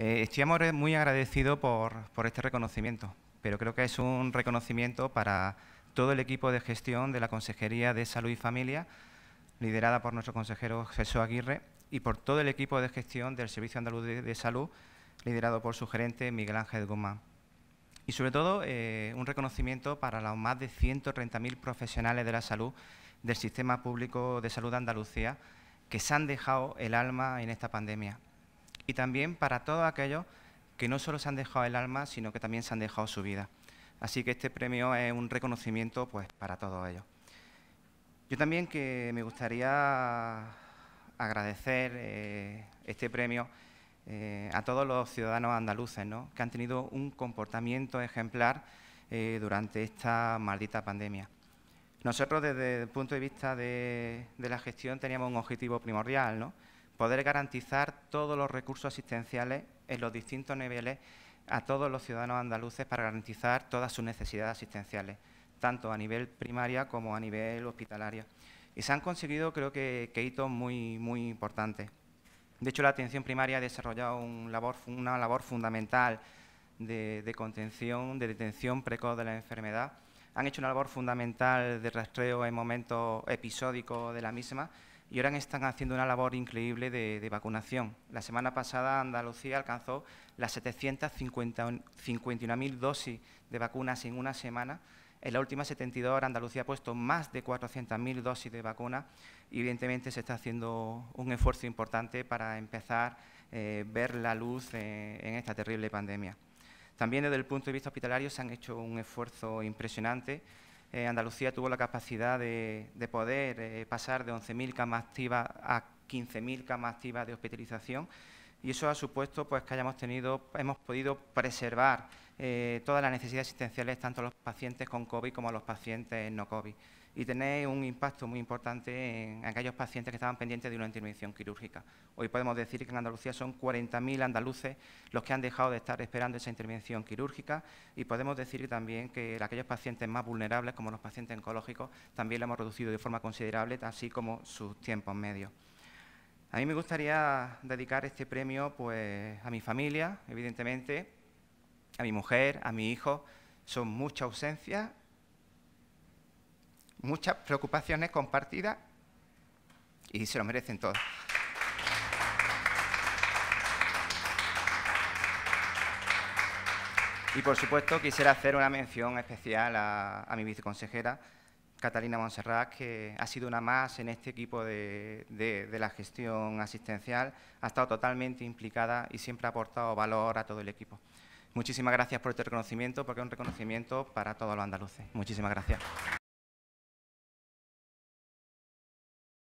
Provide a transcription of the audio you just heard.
Eh, estoy muy agradecido por, este reconocimiento, pero creo que es un reconocimiento para todo el equipo de gestión de la Consejería de Salud y Familia, liderada por nuestro consejero Jesús Aguirre, y por todo el equipo de gestión del Servicio Andaluz de, Salud, liderado por su gerente Miguel Ángel Guzmán. Y sobre todo, eh, un reconocimiento para los más de 130.000 profesionales de la salud del Sistema Público de Salud de Andalucía que se han dejado el alma en esta pandemia y también para todos aquellos que no solo se han dejado el alma, sino que también se han dejado su vida. Así que este premio es un reconocimiento pues, para todos ellos. Yo también que me gustaría agradecer eh, este premio eh, a todos los ciudadanos andaluces ¿no? que han tenido un comportamiento ejemplar eh, durante esta maldita pandemia. Nosotros desde el punto de vista de, de la gestión teníamos un objetivo primordial, ¿no? poder garantizar todos los recursos asistenciales en los distintos niveles a todos los ciudadanos andaluces para garantizar todas sus necesidades asistenciales, tanto a nivel primaria como a nivel hospitalario. Y se han conseguido, creo que, hitos muy, muy importantes. De hecho, la atención primaria ha desarrollado una labor fundamental de, de, contención, de detención precoz de la enfermedad. Han hecho una labor fundamental de rastreo en momentos episódicos de la misma, y ahora están haciendo una labor increíble de, vacunación. La semana pasada Andalucía alcanzó las 751.000 dosis de vacunas en una semana. En la última 72 horas Andalucía ha puesto más de 400.000 dosis de vacunas evidentemente se está haciendo un esfuerzo importante para empezar a eh, ver la luz eh, en esta terrible pandemia. También desde el punto de vista hospitalario se han hecho un esfuerzo impresionante eh, Andalucía tuvo la capacidad de, poder eh, pasar de 11.000 camas activas a 15.000 camas activas de hospitalización y eso ha supuesto pues, que hayamos tenido, hemos podido preservar eh, todas las necesidades asistenciales tanto a los pacientes con COVID como a los pacientes no COVID y tener un impacto muy importante en aquellos pacientes que estaban pendientes de una intervención quirúrgica. Hoy podemos decir que en Andalucía son 40.000 andaluces los que han dejado de estar esperando esa intervención quirúrgica y podemos decir también que aquellos pacientes más vulnerables, como los pacientes oncológicos, también lo hemos reducido de forma considerable, así como sus tiempos medios. A mí me gustaría dedicar este premio pues, a mi familia, evidentemente, a mi mujer, a mi hijo. Son mucha ausencia muchas preocupaciones compartidas y se lo merecen todos. Y por supuesto quisiera hacer una mención especial a, mi viceconsejera, Catalina Monserrat, que ha sido una más en este equipo de, de, la gestión asistencial, ha estado totalmente implicada y siempre ha aportado valor a todo el equipo. Muchísimas gracias por este reconocimiento, porque es un reconocimiento para todos los andaluces. Muchísimas gracias.